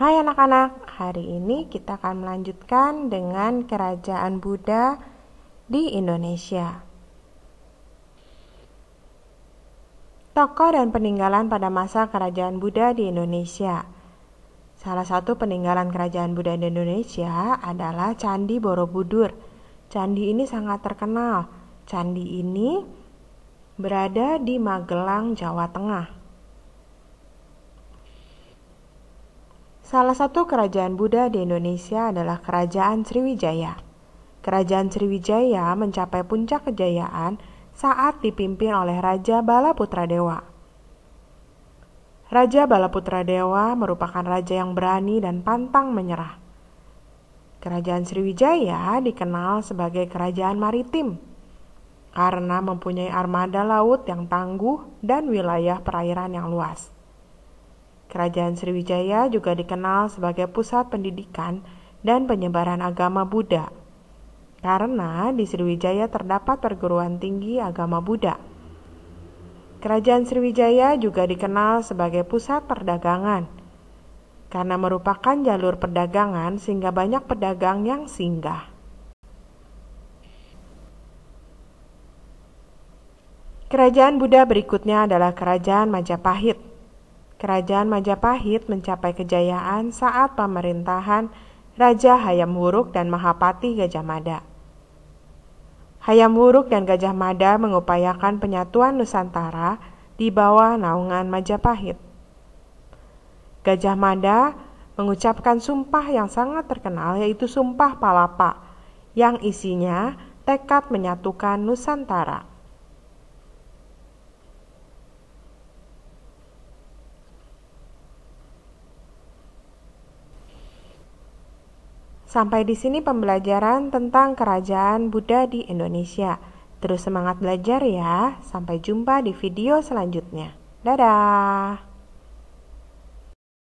Hai anak-anak, hari ini kita akan melanjutkan dengan kerajaan Buddha di Indonesia. Tokoh dan peninggalan pada masa kerajaan Buddha di Indonesia. Salah satu peninggalan kerajaan Buddha di Indonesia adalah Candi Borobudur. Candi ini sangat terkenal. Candi ini berada di Magelang, Jawa Tengah. Salah satu kerajaan Buddha di Indonesia adalah Kerajaan Sriwijaya. Kerajaan Sriwijaya mencapai puncak kejayaan saat dipimpin oleh Raja Balaputra Dewa. Raja Balaputra Dewa merupakan raja yang berani dan pantang menyerah. Kerajaan Sriwijaya dikenal sebagai kerajaan maritim karena mempunyai armada laut yang tangguh dan wilayah perairan yang luas. Kerajaan Sriwijaya juga dikenal sebagai pusat pendidikan dan penyebaran agama Buddha, karena di Sriwijaya terdapat perguruan tinggi agama Buddha. Kerajaan Sriwijaya juga dikenal sebagai pusat perdagangan, karena merupakan jalur perdagangan sehingga banyak pedagang yang singgah. Kerajaan Buddha berikutnya adalah Kerajaan Majapahit. Kerajaan Majapahit mencapai kejayaan saat pemerintahan Raja Hayam Wuruk dan Mahapati Gajah Mada. Hayam Wuruk dan Gajah Mada mengupayakan penyatuan Nusantara di bawah naungan Majapahit. Gajah Mada mengucapkan sumpah yang sangat terkenal yaitu Sumpah Palapa yang isinya tekad menyatukan Nusantara. Sampai di sini pembelajaran tentang kerajaan Buddha di Indonesia. Terus semangat belajar ya. Sampai jumpa di video selanjutnya. Dadah.